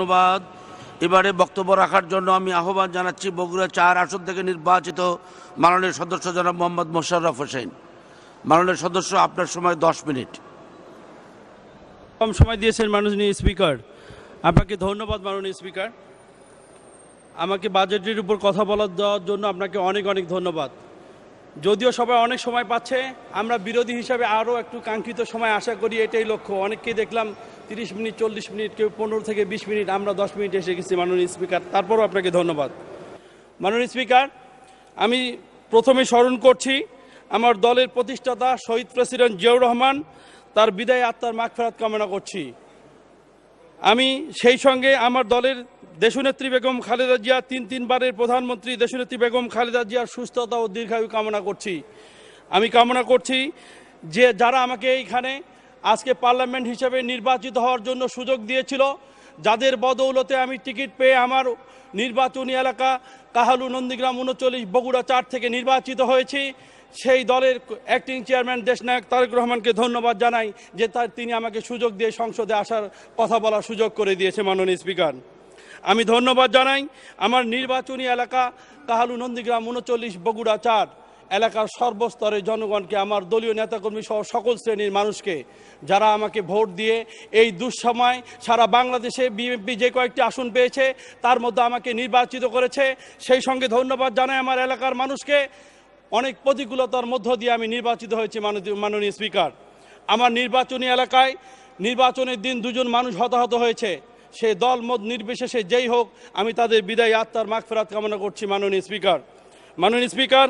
ধন্যবাদ এবারে বক্তব্য রাখার জন্য আমি আহ্বান জানাচ্ছি বগুড়া চার আসন থেকে নির্বাচিত মাননীয় সদস্য জনাব মোহাম্মদ মোশাররফ হোসেন মাননীয় সদস্য আপনার সময় দশ মিনিট কম সময় দিয়েছেন মাননীয় স্পিকার আপনাকে ধন্যবাদ মাননীয় স্পিকার আমাকে বাজেটের উপর কথা বলার দেওয়ার জন্য আপনাকে অনেক অনেক ধন্যবাদ যদিও সবাই অনেক সময় পাচ্ছে আমরা বিরোধী হিসাবে আরও একটু কাঙ্ক্ষিত সময় আশা করি এটাই লক্ষ্য অনেককেই দেখলাম তিরিশ মিনিট চল্লিশ মিনিট কেউ পনেরো থেকে বিশ মিনিট আমরা দশ মিনিট এসে গেছি মাননীয় স্পিকার তারপরও আপনাকে ধন্যবাদ মাননীয় স্পিকার আমি প্রথমে স্মরণ করছি আমার দলের প্রতিষ্ঠাতা শহীদ প্রেসিডেন্ট জিয়াউর রহমান তার বিদায় আত্মার ফেরাত কামনা করছি আমি সেই সঙ্গে আমার দলের দেশনেত্রী বেগম খালেদা জিয়া তিন তিনবারের প্রধানমন্ত্রী দেশনেত্রী বেগম খালেদা জিয়ার সুস্থতা ও দীর্ঘায়ু কামনা করছি আমি কামনা করছি যে যারা আমাকে এইখানে আজকে পার্লামেন্ট হিসেবে নির্বাচিত হওয়ার জন্য সুযোগ দিয়েছিল যাদের বদৌলতে আমি টিকিট পেয়ে আমার নির্বাচনী এলাকা কাহালু নন্দীগ্রাম উনচল্লিশ বগুড়া চার থেকে নির্বাচিত হয়েছি সেই দলের অ্যাক্টিং চেয়ারম্যান দেশনায়ক তারেক রহমানকে ধন্যবাদ জানাই যে তার তিনি আমাকে সুযোগ দিয়ে সংসদে আসার কথা বলার সুযোগ করে দিয়েছে মাননীয় স্পিকার আমি ধন্যবাদ জানাই আমার নির্বাচনী এলাকা কাহালু নন্দীগ্রাম উনচল্লিশ বগুড়া চার এলাকার সর্বস্তরে জনগণকে আমার দলীয় নেতাকর্মী সহ সকল শ্রেণীর মানুষকে যারা আমাকে ভোট দিয়ে এই দুঃসময় সারা বাংলাদেশে বিএনপি যে কয়েকটি আসন পেয়েছে তার মধ্যে আমাকে নির্বাচিত করেছে সেই সঙ্গে ধন্যবাদ জানাই আমার এলাকার মানুষকে অনেক প্রতিকূলতার মধ্য দিয়ে আমি নির্বাচিত হয়েছি মাননীয় স্পিকার আমার নির্বাচনী এলাকায় নির্বাচনের দিন দুজন মানুষ হতাহত হয়েছে সে দল মত নির্বিশেষে যেই হোক আমি তাদের বিদায় আত্মার মাগফেরাত কামনা করছি মাননীয় স্পিকার মাননীয় স্পিকার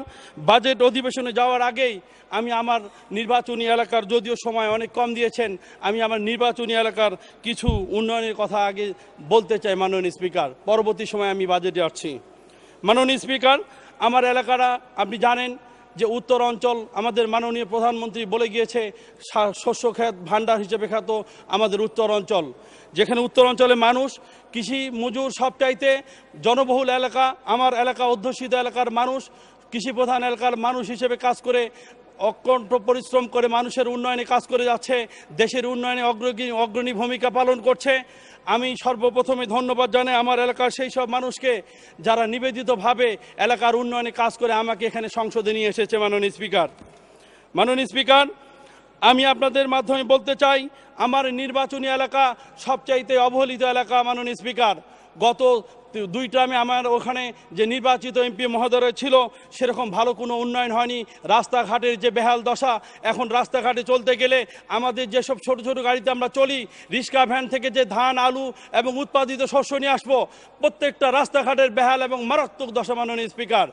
বাজেট অধিবেশনে যাওয়ার আগেই আমি আমার নির্বাচনী এলাকার যদিও সময় অনেক কম দিয়েছেন আমি আমার নির্বাচনী এলাকার কিছু উন্নয়নের কথা আগে বলতে চাই মাননীয় স্পিকার পরবর্তী সময় আমি বাজেটে আসছি মাননীয় স্পিকার আমার এলাকারা আপনি জানেন যে উত্তর অঞ্চল আমাদের মাননীয় প্রধানমন্ত্রী বলে গিয়েছে শস্য খ্যাত ভাণ্ডার হিসেবে খ্যাত আমাদের উত্তর অঞ্চল যেখানে উত্তর অঞ্চলে মানুষ কৃষি মজুর সবটাইতে জনবহুল এলাকা আমার এলাকা অধ্যুষিত এলাকার মানুষ কৃষিপ্রধান এলাকার মানুষ হিসেবে কাজ করে অকণ্ঠ পরিশ্রম করে মানুষের উন্নয়নে কাজ করে যাচ্ছে দেশের উন্নয়নে অগ্রগী অগ্রণী ভূমিকা পালন করছে আমি সর্বপ্রথমে ধন্যবাদ জানাই আমার এলাকার সেই সব মানুষকে যারা নিবেদিতভাবে এলাকার উন্নয়নে কাজ করে আমাকে এখানে সংসদে নিয়ে এসেছে মাননীয় স্পিকার মাননীয় স্পিকার আমি আপনাদের মাধ্যমে বলতে চাই আমার নির্বাচনী এলাকা সবচাইতে অবহেলিত এলাকা মাননীয় স্পিকার গত দুই আমি আমার ওখানে যে নির্বাচিত এমপি মহোদয় ছিল সেরকম ভালো কোনো উন্নয়ন হয়নি রাস্তাঘাটের যে বেহাল দশা এখন রাস্তাঘাটে চলতে গেলে আমাদের যেসব ছোট ছোট গাড়িতে আমরা চলি রিক্সা ভ্যান থেকে যে ধান আলু এবং উৎপাদিত শস্য নিয়ে আসবো প্রত্যেকটা রাস্তাঘাটের বেহাল এবং মারাত্মক দশা মাননীয় স্পিকার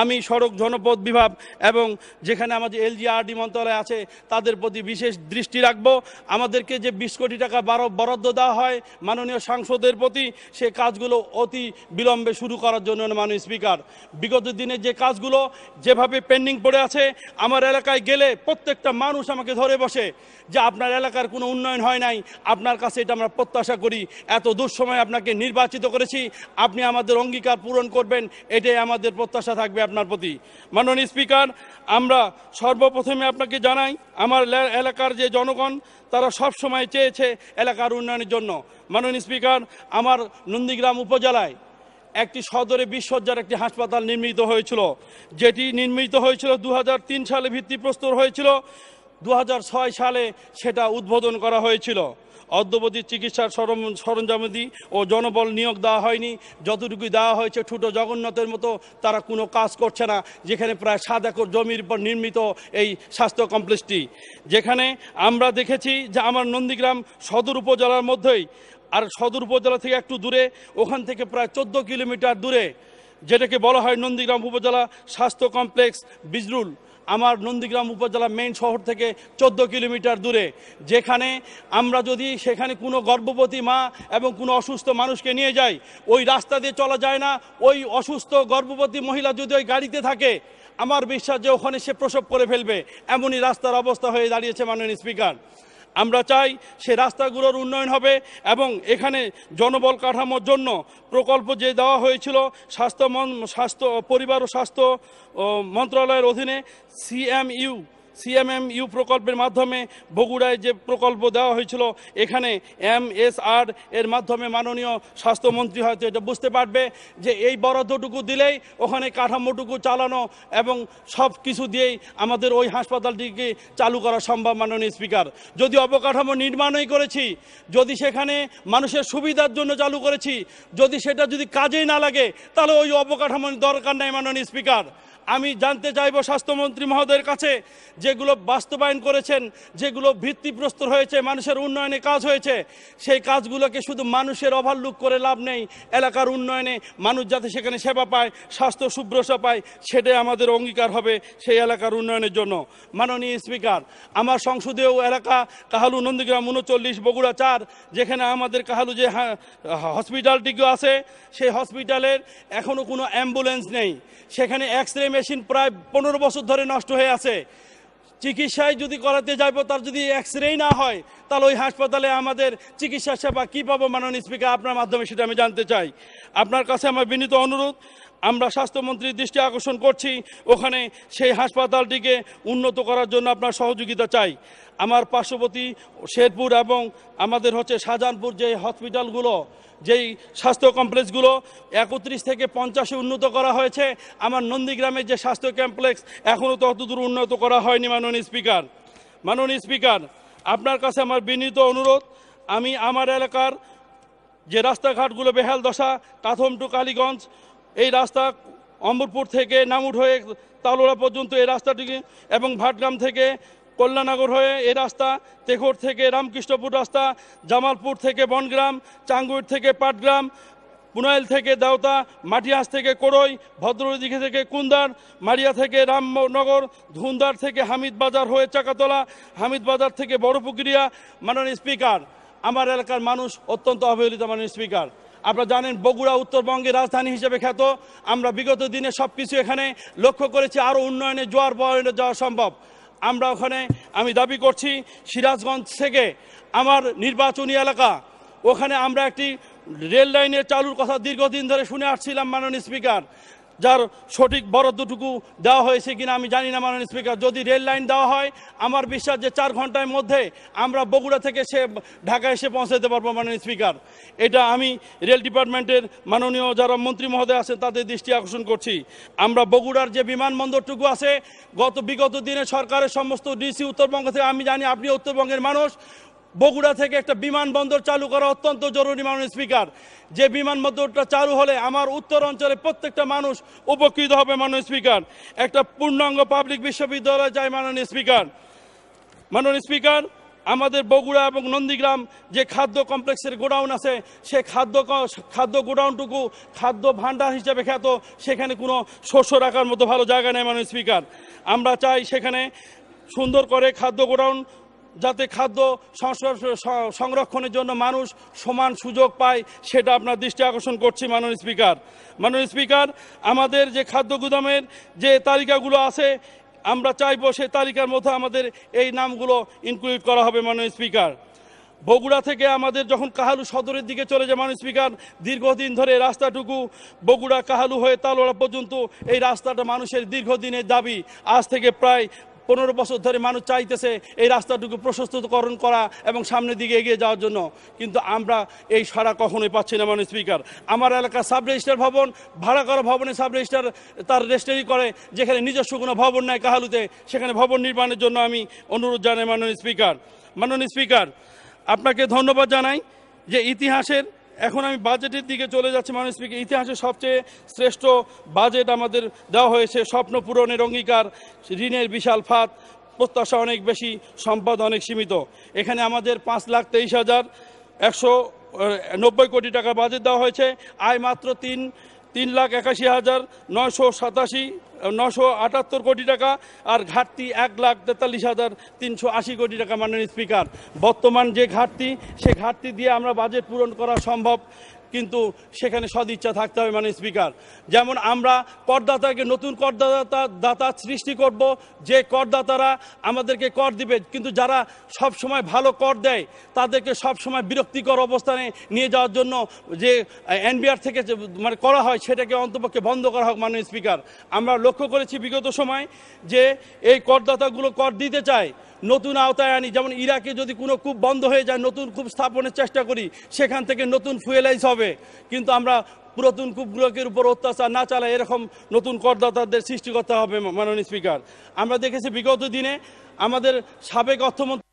আমি সড়ক জনপদ বিভাগ এবং যেখানে আমাদের এলজিআরডি মন্ত্রণালয় আছে তাদের প্রতি বিশেষ দৃষ্টি রাখব আমাদেরকে যে বিশ কোটি টাকা বারো বরাদ্দ দেওয়া হয় মাননীয় সাংসদের প্রতি সে কাজগুলো অতি অনতি বিলম্বে শুরু করার জন্য মাননীয় স্পিকার বিগত দিনে যে কাজগুলো যেভাবে পেন্ডিং পড়ে আছে আমার এলাকায় গেলে প্রত্যেকটা মানুষ আমাকে ধরে বসে যে আপনার এলাকার কোনো উন্নয়ন হয় নাই আপনার কাছে এটা আমরা প্রত্যাশা করি এত দুঃসময় আপনাকে নির্বাচিত করেছি আপনি আমাদের অঙ্গীকার পূরণ করবেন এটাই আমাদের প্রত্যাশা থাকবে আপনার প্রতি মাননীয় স্পিকার আমরা সর্বপ্রথমে আপনাকে জানাই আমার এলাকার যে জনগণ তারা সব সময় চেয়েছে এলাকার উন্নয়নের জন্য মাননীয় স্পিকার আমার নন্দীগ্রাম উপজেলায় একটি সদরে বিশ্বজ্জার একটি হাসপাতাল নির্মিত হয়েছিল যেটি নির্মিত হয়েছিল দু সালে ভিত্তিপ্রস্তর হয়েছিল দু সালে সেটা উদ্বোধন করা হয়েছিল অদ্যবধি চিকিৎসার সরম দিই ও জনবল নিয়োগ দেওয়া হয়নি যতটুকু দেওয়া হয়েছে ঠুটো জগন্নাথের মতো তারা কোনো কাজ করছে না যেখানে প্রায় সাত একর জমির উপর নির্মিত এই স্বাস্থ্য কমপ্লেক্সটি যেখানে আমরা দেখেছি যে আমার নন্দীগ্রাম সদর উপজেলার মধ্যেই আর সদর উপজেলা থেকে একটু দূরে ওখান থেকে প্রায় চোদ্দ কিলোমিটার দূরে যেটাকে বলা হয় নন্দীগ্রাম উপজেলা স্বাস্থ্য কমপ্লেক্স বিজরুল আমার নন্দীগ্রাম উপজেলা মেইন শহর থেকে ১৪ কিলোমিটার দূরে যেখানে আমরা যদি সেখানে কোনো গর্ভবতী মা এবং কোনো অসুস্থ মানুষকে নিয়ে যাই ওই রাস্তা দিয়ে চলা যায় না ওই অসুস্থ গর্ভবতী মহিলা যদি ওই গাড়িতে থাকে আমার বিশ্বাস যে ওখানে সে প্রসব করে ফেলবে এমনই রাস্তার অবস্থা হয়ে দাঁড়িয়েছে মাননীয় স্পিকার আমরা চাই সে রাস্তাগুলোর উন্নয়ন হবে এবং এখানে জনবল কাঠামোর জন্য প্রকল্প যে দেওয়া হয়েছিল স্বাস্থ্য স্বাস্থ্য পরিবার ও স্বাস্থ্য মন্ত্রণালয়ের অধীনে সিএমইউ সিএমএম ইউ প্রকল্পের মাধ্যমে বগুড়ায় যে প্রকল্প দেওয়া হয়েছিল এখানে এম এস আর এর মাধ্যমে মাননীয় স্বাস্থ্যমন্ত্রী হয়তো এটা বুঝতে পারবে যে এই বরাদ্দটুকু দিলেই ওখানে কাঠামোটুকু চালানো এবং সব কিছু দিয়েই আমাদের ওই হাসপাতালটিকে চালু করা সম্ভব মাননীয় স্পিকার যদি অবকাঠামো নির্মাণই করেছি যদি সেখানে মানুষের সুবিধার জন্য চালু করেছি যদি সেটা যদি কাজেই না লাগে তাহলে ওই অবকাঠামোর দরকার নেই মাননীয় স্পিকার আমি জানতে চাইব স্বাস্থ্যমন্ত্রী মহোদয়ের কাছে যেগুলো বাস্তবায়ন করেছেন যেগুলো ভিত্তিপ্রস্তর হয়েছে মানুষের উন্নয়নে কাজ হয়েছে সেই কাজগুলোকে শুধু মানুষের ওভারলুক করে লাভ নেই এলাকার উন্নয়নে মানুষ যাতে সেখানে সেবা পায় স্বাস্থ্য শুভ্রসা পায় সেটাই আমাদের অঙ্গীকার হবে সেই এলাকার উন্নয়নের জন্য মাননীয় স্পিকার আমার সংসদীয় এলাকা কাহালু নন্দীগ্রাম উনচল্লিশ বগুড়া চার যেখানে আমাদের কাহালু যে হসপিটালটিকে আছে সেই হসপিটালের এখনও কোনো অ্যাম্বুলেন্স নেই সেখানে এক্স রে মেশিন প্রায় পনেরো বছর ধরে নষ্ট হয়ে আছে চিকিৎসায় যদি করাতে যাব তার যদি এক্স রে না হয় তাহলে ওই হাসপাতালে আমাদের চিকিৎসা সেবা কী পাবো মাননীয় স্পিকার আপনার মাধ্যমে সেটা আমি জানতে চাই আপনার কাছে আমার বিনীত অনুরোধ আমরা স্বাস্থ্যমন্ত্রীর দৃষ্টি আকর্ষণ করছি ওখানে সেই হাসপাতালটিকে উন্নত করার জন্য আপনার সহযোগিতা চাই আমার পার্শ্ববর্তী শেরপুর এবং আমাদের হচ্ছে শাহজাহানপুর যে হসপিটালগুলো যেই স্বাস্থ্য কমপ্লেক্সগুলো একত্রিশ থেকে পঞ্চাশে উন্নত করা হয়েছে আমার নন্দীগ্রামের যে স্বাস্থ্য কমপ্লেক্স এখনও ততদূর উন্নত করা হয়নি মাননীয় স্পিকার মাননীয় স্পিকার আপনার কাছে আমার বিনীত অনুরোধ আমি আমার এলাকার যে রাস্তাঘাটগুলো বেহাল দশা কাথম টু কালীগঞ্জ এই রাস্তা অম্বরপুর থেকে নামুর হয়ে তালোড়া পর্যন্ত এই রাস্তাটিকে এবং ভাটগ্রাম থেকে কল্যাণনগর হয়ে এই রাস্তা তেঘর থেকে রামকৃষ্ণপুর রাস্তা জামালপুর থেকে বনগ্রাম চাঙ্গুর থেকে পাটগ্রাম পুনাইল থেকে দেওতা মাটিয়াস থেকে কোড়ই ভদ্রদিঘি থেকে কুন্দার মারিয়া থেকে রামনগর ধুন্দার থেকে হামিদ বাজার হয়ে চাকাতলা হামিদ বাজার থেকে বড় পুকুরিয়া মাননীয় স্পিকার আমার এলাকার মানুষ অত্যন্ত অবহেলিত মাননীয় স্পিকার আপনারা জানেন বগুড়া উত্তরবঙ্গের রাজধানী হিসেবে খ্যাত আমরা বিগত দিনে সব কিছু এখানে লক্ষ্য করেছি আরও উন্নয়নে জোয়ার বয়নে যাওয়া সম্ভব আমরা ওখানে আমি দাবি করছি সিরাজগঞ্জ থেকে আমার নির্বাচনী এলাকা ওখানে আমরা একটি রেল লাইনের চালুর কথা দীর্ঘদিন ধরে শুনে আসছিলাম মাননীয় স্পিকার যার সঠিক বরাদ্দটুকু দেওয়া হয়েছে কিনা আমি জানি না মাননীয় স্পিকার যদি রেল লাইন দেওয়া হয় আমার বিশ্বাস যে চার ঘন্টার মধ্যে আমরা বগুড়া থেকে সে ঢাকা এসে পৌঁছাতে পারবো মাননীয় স্পিকার এটা আমি রেল ডিপার্টমেন্টের মাননীয় যারা মন্ত্রী মহোদয় আছেন তাদের দৃষ্টি আকর্ষণ করছি আমরা বগুড়ার যে বিমানবন্দরটুকু আছে গত বিগত দিনে সরকারের সমস্ত ডিসি উত্তরবঙ্গ থেকে আমি জানি আপনি উত্তরবঙ্গের মানুষ বগুড়া থেকে একটা বিমানবন্দর চালু করা অত্যন্ত জরুরি মানুষ স্পিকার যে বিমানবন্দরটা চালু হলে আমার উত্তর অঞ্চলে প্রত্যেকটা মানুষ উপকৃত হবে মাননীয় স্পিকার একটা পূর্ণাঙ্গ পাবলিক বিশ্ববিদ্যালয় যায় মাননীয় স্পিকার মাননীয় স্পিকার আমাদের বগুড়া এবং নন্দীগ্রাম যে খাদ্য কমপ্লেক্সের গোডাউন আছে সে খাদ্য খাদ্য গোডাউনটুকু খাদ্য ভাণ্ডার হিসেবে খ্যাত সেখানে কোনো শস্য রাখার মতো ভালো জায়গা নেই মাননীয় স্পিকার আমরা চাই সেখানে সুন্দর করে খাদ্য গোডাউন যাতে খাদ্য সংরক্ষণের জন্য মানুষ সমান সুযোগ পায় সেটা আপনার দৃষ্টি আকর্ষণ করছি মাননীয় স্পিকার মাননীয় স্পিকার আমাদের যে খাদ্য গুদামের যে তালিকাগুলো আছে আমরা চাইব সেই তালিকার মধ্যে আমাদের এই নামগুলো ইনক্লুড করা হবে মাননীয় স্পিকার বগুড়া থেকে আমাদের যখন কাহালু সদরের দিকে চলে যায় মানুষ স্পিকার দীর্ঘদিন ধরে রাস্তাটুকু বগুড়া কাহালু হয়ে তালোড়া পর্যন্ত এই রাস্তাটা মানুষের দীর্ঘদিনের দাবি আজ থেকে প্রায় পনেরো বছর ধরে মানুষ চাইতেছে এই রাস্তাটুকু প্রশস্তকরণ করা এবং সামনের দিকে এগিয়ে যাওয়ার জন্য কিন্তু আমরা এই সারা কখনোই পাচ্ছি না মানে স্পিকার আমার এলাকার সাব রেজিস্টার ভবন ভাড়া করা ভবনে সাব রেজিস্টার তার রেজিস্টারি করে যেখানে নিজস্ব কোনো ভবন নেয় কাহালুতে সেখানে ভবন নির্মাণের জন্য আমি অনুরোধ জানাই মাননীয় স্পিকার মাননীয় স্পিকার আপনাকে ধন্যবাদ জানাই যে ইতিহাসের এখন আমি বাজেটের দিকে চলে যাচ্ছি মানুষ স্পিকার ইতিহাসে সবচেয়ে শ্রেষ্ঠ বাজেট আমাদের দেওয়া হয়েছে স্বপ্ন পূরণের অঙ্গীকার ঋণের বিশাল ফাঁদ প্রত্যাশা অনেক বেশি সম্পদ অনেক সীমিত এখানে আমাদের পাঁচ লাখ তেইশ হাজার একশো নব্বই কোটি টাকা বাজেট দেওয়া হয়েছে আয় মাত্র তিন তিন লাখ একাশি হাজার নয়শো সাতাশি নশো আটাত্তর কোটি টাকা আর ঘাটতি এক লাখ তেতাল্লিশ হাজার তিনশো আশি কোটি টাকা মাননীয় স্পিকার বর্তমান যে ঘাটতি সে ঘাটতি দিয়ে আমরা বাজেট পূরণ করা সম্ভব কিন্তু সেখানে সদিচ্ছা থাকতে হবে মানে স্পিকার যেমন আমরা করদাতাকে নতুন করদাতা দাতা সৃষ্টি করব যে করদাতারা আমাদেরকে কর দিবে কিন্তু যারা সব সময় ভালো কর দেয় তাদেরকে সব সময় বিরক্তিকর অবস্থানে নিয়ে যাওয়ার জন্য যে এনবিআর থেকে মানে করা হয় সেটাকে অন্তপক্ষে বন্ধ করা হোক মাননীয় স্পিকার আমরা লক্ষ্য করেছি বিগত সময় যে এই করদাতাগুলো কর দিতে চায় নতুন আওতায় আনি যেমন ইরাকে যদি কোনো কূপ বন্ধ হয়ে যায় নতুন কূপ স্থাপনের চেষ্টা করি সেখান থেকে নতুন ফুয়েলাইজ হবে কিন্তু আমরা পুরাতন কূপগুলোকের উপর অত্যাচার না চালাই এরকম নতুন করদাতাদের সৃষ্টি করতে হবে মাননীয় স্পিকার আমরা দেখেছি বিগত দিনে আমাদের সাবেক অর্থমন্ত্রী